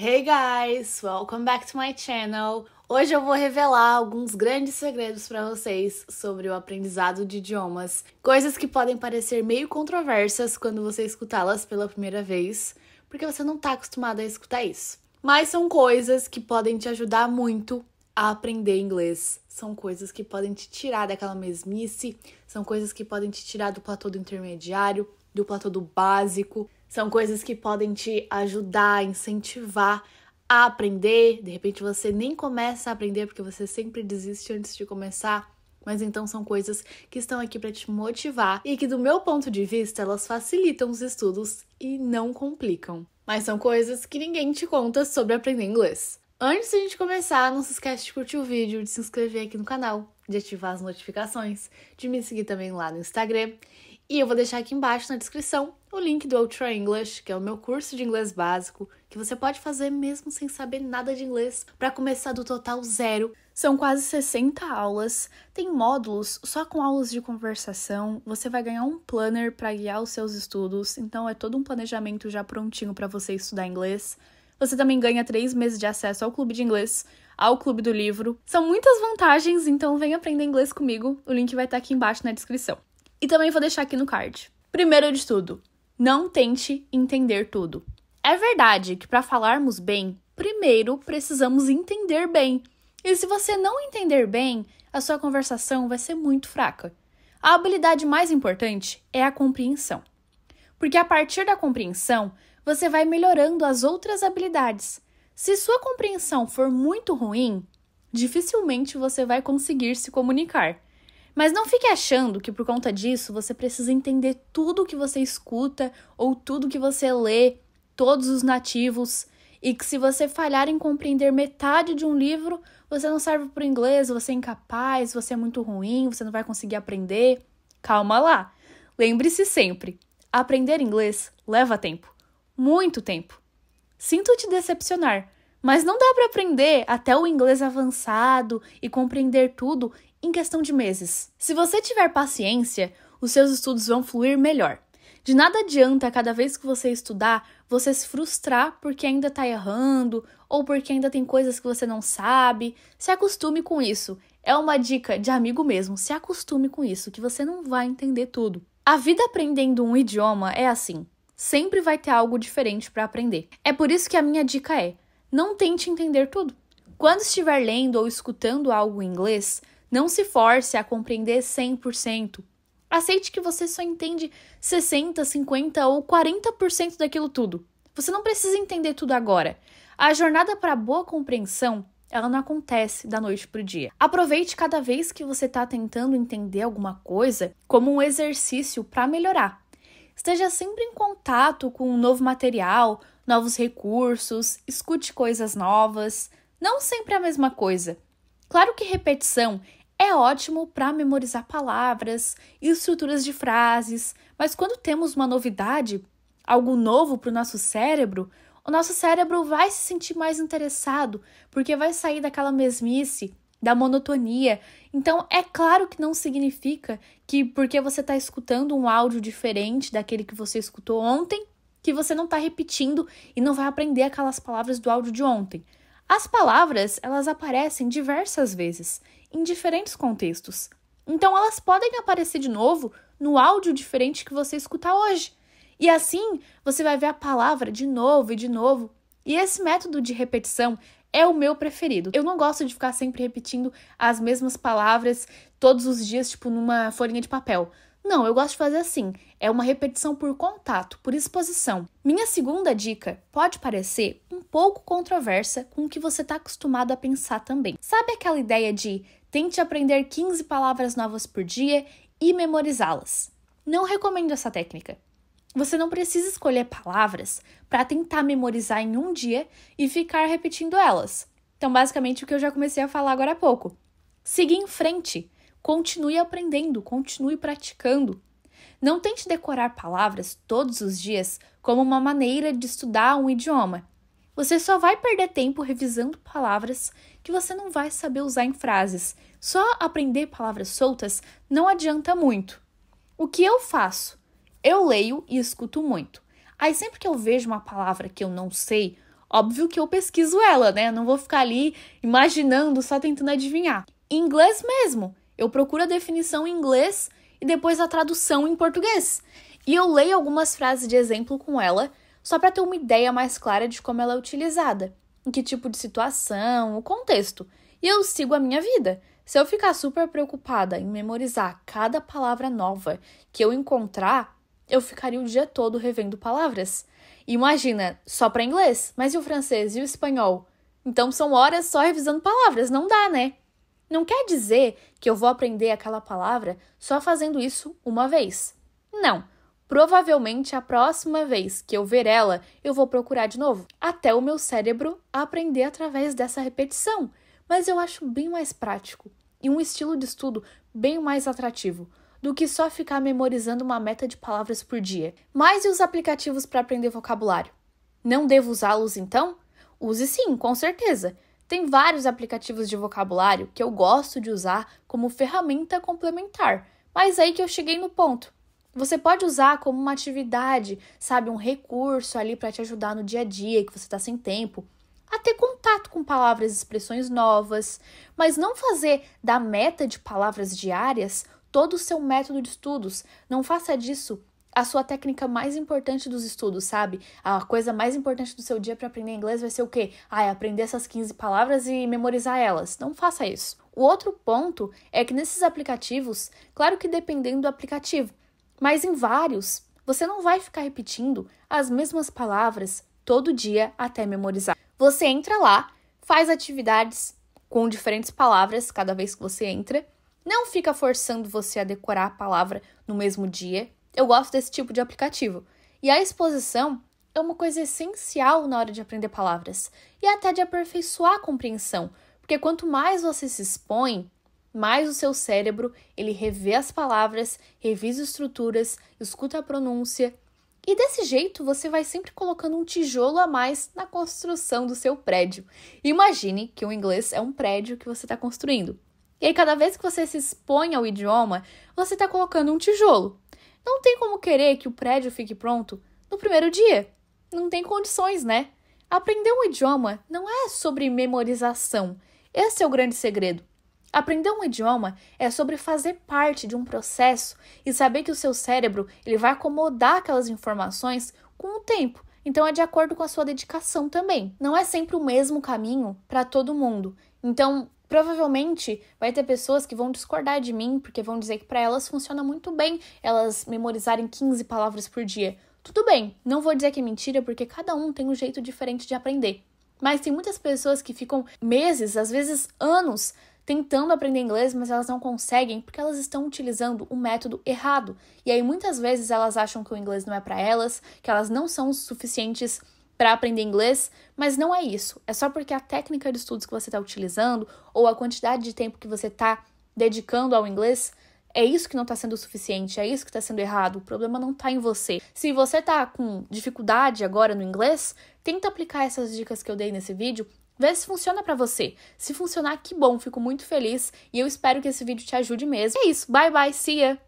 Hey guys, welcome back to my channel. Hoje eu vou revelar alguns grandes segredos para vocês sobre o aprendizado de idiomas, coisas que podem parecer meio controversas quando você escutá-las pela primeira vez, porque você não está acostumado a escutar isso. Mas são coisas que podem te ajudar muito a aprender inglês. São coisas que podem te tirar daquela mesmice, são coisas que podem te tirar do platô do intermediário, do platô do básico, são coisas que podem te ajudar, incentivar a aprender. De repente você nem começa a aprender porque você sempre desiste antes de começar. Mas então são coisas que estão aqui para te motivar e que, do meu ponto de vista, elas facilitam os estudos e não complicam. Mas são coisas que ninguém te conta sobre aprender inglês. Antes de a gente começar, não se esquece de curtir o vídeo, de se inscrever aqui no canal, de ativar as notificações, de me seguir também lá no Instagram e eu vou deixar aqui embaixo na descrição o link do Ultra English, que é o meu curso de inglês básico, que você pode fazer mesmo sem saber nada de inglês, para começar do total zero. São quase 60 aulas, tem módulos só com aulas de conversação, você vai ganhar um planner para guiar os seus estudos, então é todo um planejamento já prontinho para você estudar inglês. Você também ganha três meses de acesso ao clube de inglês, ao clube do livro. São muitas vantagens, então vem aprender inglês comigo. O link vai estar tá aqui embaixo na descrição. E também vou deixar aqui no card. Primeiro de tudo, não tente entender tudo. É verdade que para falarmos bem, primeiro precisamos entender bem. E se você não entender bem, a sua conversação vai ser muito fraca. A habilidade mais importante é a compreensão. Porque a partir da compreensão, você vai melhorando as outras habilidades. Se sua compreensão for muito ruim, dificilmente você vai conseguir se comunicar. Mas não fique achando que por conta disso você precisa entender tudo que você escuta ou tudo que você lê, todos os nativos, e que se você falhar em compreender metade de um livro, você não serve para o inglês, você é incapaz, você é muito ruim, você não vai conseguir aprender. Calma lá. Lembre-se sempre, aprender inglês leva tempo, muito tempo. Sinto te decepcionar, mas não dá para aprender até o inglês avançado e compreender tudo em questão de meses. Se você tiver paciência, os seus estudos vão fluir melhor. De nada adianta cada vez que você estudar você se frustrar porque ainda está errando ou porque ainda tem coisas que você não sabe. Se acostume com isso. É uma dica de amigo mesmo. Se acostume com isso, que você não vai entender tudo. A vida aprendendo um idioma é assim. Sempre vai ter algo diferente para aprender. É por isso que a minha dica é: não tente entender tudo. Quando estiver lendo ou escutando algo em inglês, não se force a compreender 100%. Aceite que você só entende 60, 50 ou 40% daquilo tudo. Você não precisa entender tudo agora. A jornada para boa compreensão, ela não acontece da noite para o dia. Aproveite cada vez que você está tentando entender alguma coisa como um exercício para melhorar. Esteja sempre em contato com um novo material, novos recursos, escute coisas novas, não sempre é a mesma coisa. Claro que repetição é ótimo para memorizar palavras e estruturas de frases, mas quando temos uma novidade, algo novo para o nosso cérebro, o nosso cérebro vai se sentir mais interessado, porque vai sair daquela mesmice, da monotonia. Então, é claro que não significa que porque você está escutando um áudio diferente daquele que você escutou ontem, que você não está repetindo e não vai aprender aquelas palavras do áudio de ontem. As palavras, elas aparecem diversas vezes, em diferentes contextos. Então elas podem aparecer de novo no áudio diferente que você escutar hoje. E assim, você vai ver a palavra de novo e de novo. E esse método de repetição é o meu preferido. Eu não gosto de ficar sempre repetindo as mesmas palavras todos os dias, tipo numa folhinha de papel. Não, eu gosto de fazer assim. É uma repetição por contato, por exposição. Minha segunda dica pode parecer um pouco controversa com o que você está acostumado a pensar também. Sabe aquela ideia de tente aprender 15 palavras novas por dia e memorizá-las? Não recomendo essa técnica. Você não precisa escolher palavras para tentar memorizar em um dia e ficar repetindo elas. Então, basicamente, o que eu já comecei a falar agora há pouco. Seguir em frente Continue aprendendo, continue praticando. Não tente decorar palavras todos os dias como uma maneira de estudar um idioma. Você só vai perder tempo revisando palavras que você não vai saber usar em frases. Só aprender palavras soltas não adianta muito. O que eu faço? Eu leio e escuto muito. Aí sempre que eu vejo uma palavra que eu não sei, óbvio que eu pesquiso ela, né? Eu não vou ficar ali imaginando, só tentando adivinhar. Em inglês mesmo. Eu procuro a definição em inglês e depois a tradução em português. E eu leio algumas frases de exemplo com ela, só para ter uma ideia mais clara de como ela é utilizada, em que tipo de situação, o contexto. E eu sigo a minha vida. Se eu ficar super preocupada em memorizar cada palavra nova que eu encontrar, eu ficaria o dia todo revendo palavras. Imagina, só para inglês, mas e o francês e o espanhol? Então são horas só revisando palavras, não dá, né? Não quer dizer que eu vou aprender aquela palavra só fazendo isso uma vez. Não. Provavelmente a próxima vez que eu ver ela, eu vou procurar de novo, até o meu cérebro aprender através dessa repetição. Mas eu acho bem mais prático e um estilo de estudo bem mais atrativo do que só ficar memorizando uma meta de palavras por dia. Mas e os aplicativos para aprender vocabulário? Não devo usá-los então? Use sim, com certeza. Tem vários aplicativos de vocabulário que eu gosto de usar como ferramenta complementar, mas aí que eu cheguei no ponto. Você pode usar como uma atividade, sabe, um recurso ali para te ajudar no dia a dia que você está sem tempo, a ter contato com palavras e expressões novas, mas não fazer da meta de palavras diárias todo o seu método de estudos. Não faça disso a sua técnica mais importante dos estudos, sabe? A coisa mais importante do seu dia para aprender inglês vai ser o quê? Ah, é aprender essas 15 palavras e memorizar elas. Não faça isso. O outro ponto é que nesses aplicativos, claro que dependendo do aplicativo, mas em vários, você não vai ficar repetindo as mesmas palavras todo dia até memorizar. Você entra lá, faz atividades com diferentes palavras cada vez que você entra, não fica forçando você a decorar a palavra no mesmo dia, eu gosto desse tipo de aplicativo. E a exposição é uma coisa essencial na hora de aprender palavras e até de aperfeiçoar a compreensão, porque quanto mais você se expõe, mais o seu cérebro ele revê as palavras, revisa estruturas, escuta a pronúncia e desse jeito você vai sempre colocando um tijolo a mais na construção do seu prédio. Imagine que o inglês é um prédio que você está construindo. E aí, cada vez que você se expõe ao idioma, você está colocando um tijolo. Não tem como querer que o prédio fique pronto no primeiro dia. Não tem condições, né? Aprender um idioma não é sobre memorização. Esse é o grande segredo. Aprender um idioma é sobre fazer parte de um processo e saber que o seu cérebro ele vai acomodar aquelas informações com o tempo. Então é de acordo com a sua dedicação também. Não é sempre o mesmo caminho para todo mundo. Então, Provavelmente vai ter pessoas que vão discordar de mim, porque vão dizer que para elas funciona muito bem elas memorizarem 15 palavras por dia. Tudo bem, não vou dizer que é mentira, porque cada um tem um jeito diferente de aprender. Mas tem muitas pessoas que ficam meses, às vezes anos, tentando aprender inglês, mas elas não conseguem porque elas estão utilizando o um método errado. E aí muitas vezes elas acham que o inglês não é para elas, que elas não são suficientes para aprender inglês, mas não é isso. É só porque a técnica de estudos que você está utilizando ou a quantidade de tempo que você está dedicando ao inglês é isso que não está sendo suficiente, é isso que está sendo errado. O problema não está em você. Se você está com dificuldade agora no inglês, tenta aplicar essas dicas que eu dei nesse vídeo. Vê se funciona para você. Se funcionar, que bom, fico muito feliz e eu espero que esse vídeo te ajude mesmo. É isso, bye bye, see ya!